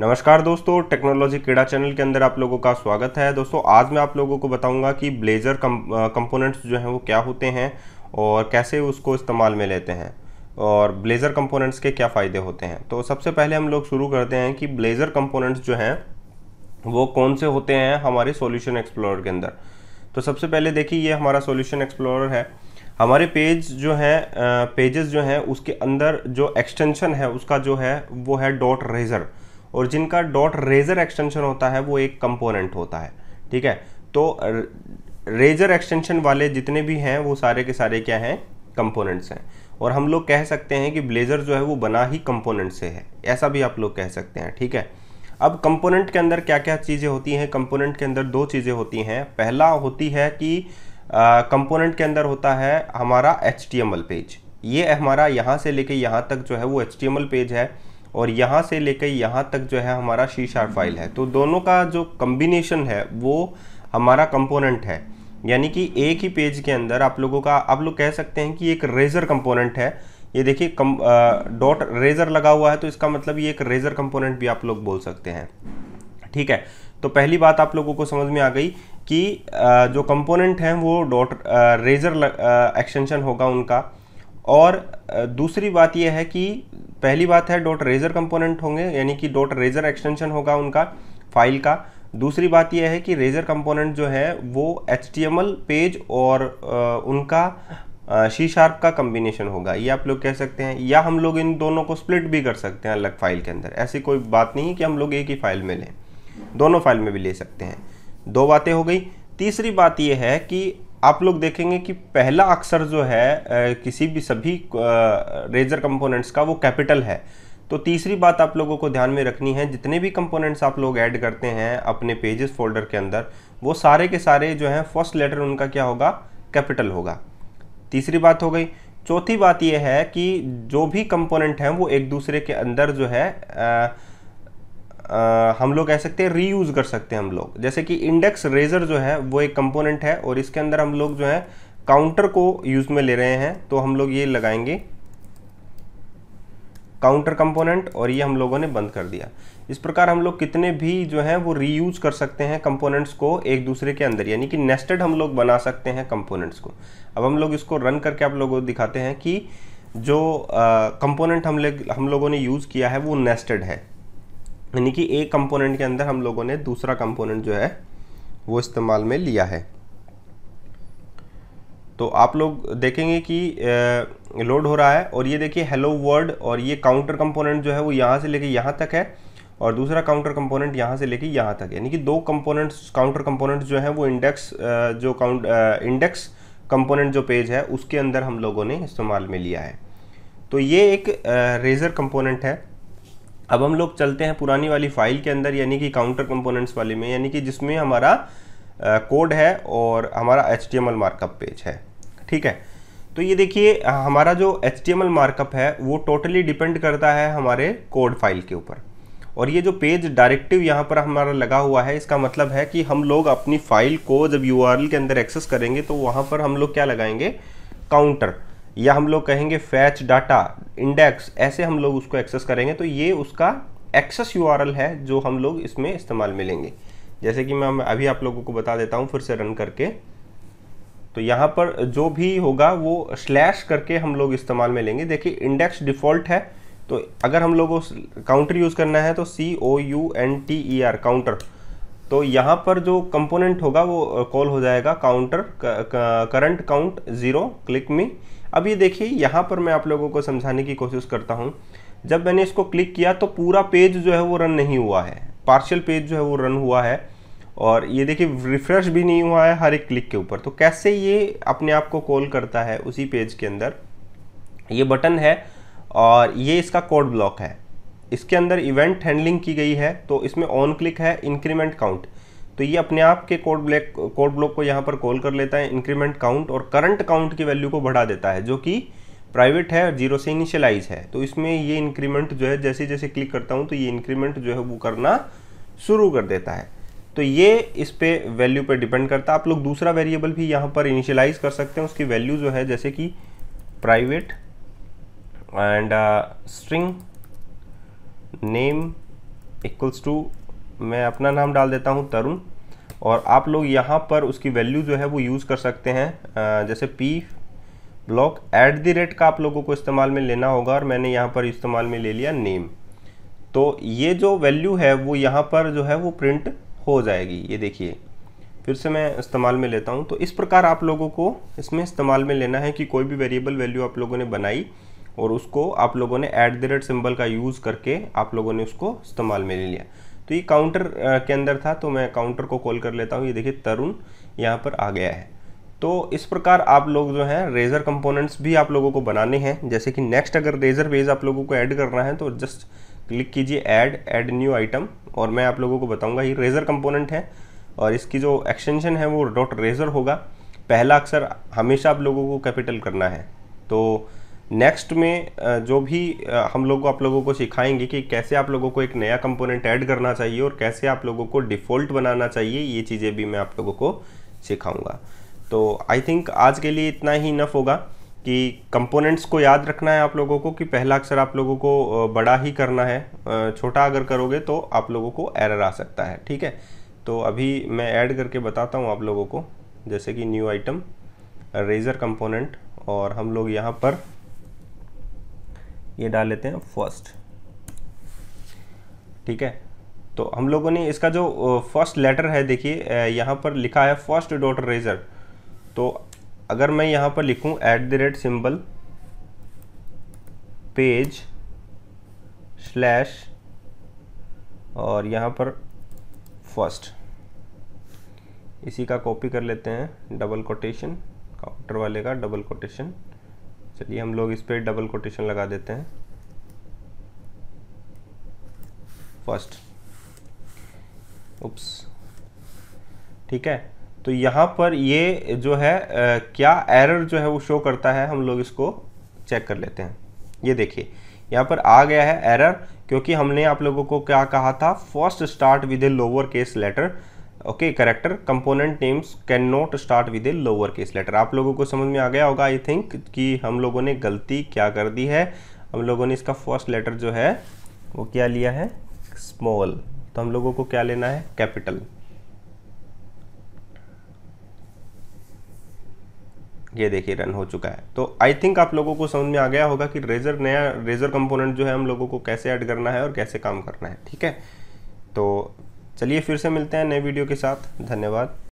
नमस्कार दोस्तों टेक्नोलॉजी क्रीड़ा चैनल के अंदर आप लोगों का स्वागत है दोस्तों आज मैं आप लोगों को बताऊंगा कि ब्लेजर कंपोनेंट्स जो हैं वो क्या होते हैं और कैसे उसको इस्तेमाल में लेते हैं और ब्लेजर कंपोनेंट्स के क्या फ़ायदे होते हैं तो सबसे पहले हम लोग शुरू करते हैं कि ब्लेजर कंपोनेंट्स जो हैं वो कौन से होते हैं हमारे सोल्यूशन एक्सप्लोर के अंदर तो सबसे पहले देखिए ये हमारा सोल्यूशन एक्सप्लोर है हमारे पेज जो हैं पेजेस जो हैं उसके अंदर जो एक्सटेंशन है उसका जो है वो है डॉट रेजर और जिनका डॉट रेजर एक्सटेंशन होता है वो एक कंपोनेंट होता है ठीक है तो रेजर एक्सटेंशन वाले जितने भी हैं वो सारे के सारे क्या हैं कंपोनेंट्स हैं और हम लोग कह सकते हैं कि ब्लेजर जो है वो बना ही कंपोनेंट से है ऐसा भी आप लोग कह सकते हैं ठीक है अब कंपोनेंट के अंदर क्या क्या चीज़ें होती हैं कंपोनेंट के अंदर दो चीज़ें होती हैं पहला होती है कि कंपोनेंट के अंदर होता है हमारा एच पेज ये हमारा यहाँ से लेके यहाँ तक जो है वो एच पेज है और यहाँ से लेकर यहाँ तक जो है हमारा सी शार्प फाइल है तो दोनों का जो कम्बिनेशन है वो हमारा कंपोनेंट है यानी कि एक ही पेज के अंदर आप लोगों का आप लोग कह सकते हैं कि एक रेजर कंपोनेंट है ये देखिए कम डॉट रेजर लगा हुआ है तो इसका मतलब ये एक रेजर कंपोनेंट भी आप लोग बोल सकते हैं ठीक है तो पहली बात आप लोगों को समझ में आ गई कि आ, जो कंपोनेंट हैं वो डॉट रेजर एक्सटेंशन होगा उनका और दूसरी बात यह है कि पहली बात है डॉट रेजर कंपोनेंट होंगे यानी कि डॉट रेजर एक्सटेंशन होगा उनका फाइल का दूसरी बात यह है कि रेजर कंपोनेंट जो है वो एच पेज और उनका शी शार्प का कम्बिनेशन होगा ये आप लोग कह सकते हैं या हम लोग इन दोनों को स्प्लिट भी कर सकते हैं अलग फाइल के अंदर ऐसी कोई बात नहीं है कि हम लोग एक ही फाइल में लें दोनों फाइल में भी ले सकते हैं दो बातें हो गई तीसरी बात यह है कि आप लोग देखेंगे कि पहला अक्षर जो है किसी भी सभी रेजर कंपोनेंट्स का वो कैपिटल है तो तीसरी बात आप लोगों को ध्यान में रखनी है जितने भी कंपोनेंट्स आप लोग ऐड करते हैं अपने पेजेस फोल्डर के अंदर वो सारे के सारे जो हैं फर्स्ट लेटर उनका क्या होगा कैपिटल होगा तीसरी बात हो गई चौथी बात यह है कि जो भी कंपोनेंट हैं वो एक दूसरे के अंदर जो है आ, आ, हम लोग कह सकते हैं रीयूज कर सकते हैं हम लोग जैसे कि इंडेक्स रेजर जो है वो एक कंपोनेंट है और इसके अंदर हम लोग जो है काउंटर को यूज में ले रहे हैं तो हम लोग ये लगाएंगे काउंटर कंपोनेंट और ये हम लोगों ने बंद कर दिया इस प्रकार हम लोग कितने भी जो है वो रीयूज कर सकते हैं कंपोनेंट्स को एक दूसरे के अंदर यानी कि नेस्टेड हम लोग बना सकते हैं कंपोनेंट्स को अब हम लोग इसको रन करके आप लोगों को दिखाते हैं कि जो कंपोनेंट हम लोग हम लोगों ने यूज़ किया है वो नेस्टेड है यानी कि एक कंपोनेंट के अंदर हम लोगों ने दूसरा कंपोनेंट जो है वो इस्तेमाल में लिया है तो आप लोग देखेंगे कि लोड हो रहा है और ये देखिए हेलो वर्ड और ये काउंटर कंपोनेंट जो है वो यहाँ से लेके यहाँ तक है और दूसरा काउंटर कंपोनेंट यहाँ से लेके यहाँ तक यानी कि दो कंपोनेंट्स काउंटर कंपोनेंट्स जो हैं वो इंडेक्स जो काउंट इंडेक्स कंपोनेंट जो पेज है उसके अंदर हम लोगों ने इस्तेमाल में लिया है तो ये एक रेजर कंपोनेंट है अब हम लोग चलते हैं पुरानी वाली फाइल के अंदर यानी कि काउंटर कंपोनेंट्स वाले में यानी कि जिसमें हमारा कोड है और हमारा एच मार्कअप पेज है ठीक है तो ये देखिए हमारा जो एच मार्कअप है वो टोटली डिपेंड करता है हमारे कोड फाइल के ऊपर और ये जो पेज डायरेक्टिव यहाँ पर हमारा लगा हुआ है इसका मतलब है कि हम लोग अपनी फाइल को जब यू के अंदर एक्सेस करेंगे तो वहाँ पर हम लोग क्या लगाएंगे काउंटर या हम लोग कहेंगे फैच डाटा इंडेक्स ऐसे हम लोग उसको एक्सेस करेंगे तो ये उसका एक्सेस यू है जो हम लोग इसमें इस्तेमाल में लेंगे जैसे कि मैं अभी आप लोगों को बता देता हूँ फिर से रन करके तो यहाँ पर जो भी होगा वो स्लैश करके हम लोग इस्तेमाल में लेंगे देखिए इंडेक्स डिफ़ॉल्ट है तो अगर हम लोगों काउंटर यूज़ करना है तो C O U N T E R counter तो यहाँ पर जो कंपोनेंट होगा वो कॉल हो जाएगा counter current count zero click me अब ये देखिए यहाँ पर मैं आप लोगों को समझाने की कोशिश करता हूँ जब मैंने इसको क्लिक किया तो पूरा पेज जो है वो रन नहीं हुआ है पार्शियल पेज जो है वो रन हुआ है और ये देखिए रिफ्रेश भी नहीं हुआ है हर एक क्लिक के ऊपर तो कैसे ये अपने आप को कॉल करता है उसी पेज के अंदर ये बटन है और ये इसका कोड ब्लॉक है इसके अंदर इवेंट हैंडलिंग की गई है तो इसमें ऑन क्लिक है इंक्रीमेंट काउंट तो ये अपने आप के कोड ब्लैक कोड ब्लॉक को यहाँ पर कॉल कर लेता है इंक्रीमेंट काउंट और करंट काउंट की वैल्यू को बढ़ा देता है जो कि प्राइवेट है और जीरो से इनिशियलाइज है तो इसमें ये इंक्रीमेंट जो है जैसे जैसे क्लिक करता हूँ तो ये इंक्रीमेंट जो है वो करना शुरू कर देता है तो ये इस पर वैल्यू पर डिपेंड करता है आप लोग दूसरा वेरिएबल भी यहाँ पर इनिशियलाइज कर सकते हैं उसकी वैल्यू जो है जैसे कि private and string name equals to मैं अपना नाम डाल देता हूँ तरुण और आप लोग यहाँ पर उसकी वैल्यू जो है वो यूज़ कर सकते हैं जैसे P block at the rate का आप लोगों को इस्तेमाल में लेना होगा और मैंने यहाँ पर इस्तेमाल में ले लिया नेम तो ये जो वैल्यू है वो यहाँ पर जो है वो प्रिंट हो जाएगी ये देखिए फिर से मैं इस्तेमाल में लेता हूँ तो इस प्रकार आप लोगों को इसमें इस्तेमाल में लेना है कि कोई भी वेरिएबल वैल्यू आप लोगों ने बनाई और उसको आप लोगों ने ऐट द रेट सिम्बल का यूज़ करके आप लोगों ने उसको इस्तेमाल में ले लिया तो ये काउंटर के अंदर था तो मैं काउंटर को कॉल कर लेता हूँ ये देखिए तरुण यहाँ पर आ गया है तो इस प्रकार आप लोग जो हैं रेज़र कंपोनेंट्स भी आप लोगों को बनाने हैं जैसे कि नेक्स्ट अगर रेज़र बेज आप लोगों को ऐड करना है तो जस्ट क्लिक कीजिए ऐड ऐड न्यू आइटम और मैं आप लोगों को बताऊंगा ये रेज़र कंपोनेंट है और इसकी जो एक्सटेंशन है वो डॉट रेज़र होगा पहला अक्सर हमेशा आप लोगों को कैपिटल करना है तो नेक्स्ट में जो भी हम लोग आप लोगों को सिखाएंगे कि कैसे आप लोगों को एक नया कंपोनेंट ऐड करना चाहिए और कैसे आप लोगों को डिफ़ॉल्ट बनाना चाहिए ये चीज़ें भी मैं आप लोगों को सिखाऊंगा तो आई थिंक आज के लिए इतना ही इनफ होगा कि कंपोनेंट्स को याद रखना है आप लोगों को कि पहला अक्षर आप लोगों को बड़ा ही करना है छोटा अगर करोगे तो आप लोगों को एरर आ सकता है ठीक है तो अभी मैं ऐड करके बताता हूँ आप लोगों को जैसे कि न्यू आइटम रेज़र कंपोनेंट और हम लोग यहाँ पर ये डाल लेते हैं फर्स्ट ठीक है तो हम लोगों ने इसका जो फर्स्ट लेटर है देखिए यहाँ पर लिखा है फर्स्ट डॉट रेजर तो अगर मैं यहाँ पर लिखूँ at the rate symbol page slash और यहाँ पर फर्स्ट इसी का कॉपी कर लेते हैं डबल कोटेशन काउंटर वाले का डबल कोटेशन चलिए हम लोग इस पर डबल कोटेशन लगा देते हैं फर्स्ट उप्स ठीक है तो यहाँ पर ये जो है आ, क्या एरर जो है वो शो करता है हम लोग इसको चेक कर लेते हैं ये देखिए यहाँ पर आ गया है एरर क्योंकि हमने आप लोगों को क्या कहा था first start with a lower case letter okay character component names can not start with a lower case letter आप लोगों को समझ में आ गया होगा आई थिंक कि हम लोगों ने गलती क्या कर दी है हम लोगों ने इसका फर्स्ट लेटर जो है वो क्या लिया है स्मॉल तो हम लोगों को क्या लेना है कैपिटल ये देखिए रन हो चुका है तो आई थिंक आप लोगों को समझ में आ गया होगा कि रेजर नया रेजर कंपोनेंट जो है हम लोगों को कैसे ऐड करना है और कैसे काम करना है ठीक है तो चलिए फिर से मिलते हैं नए वीडियो के साथ धन्यवाद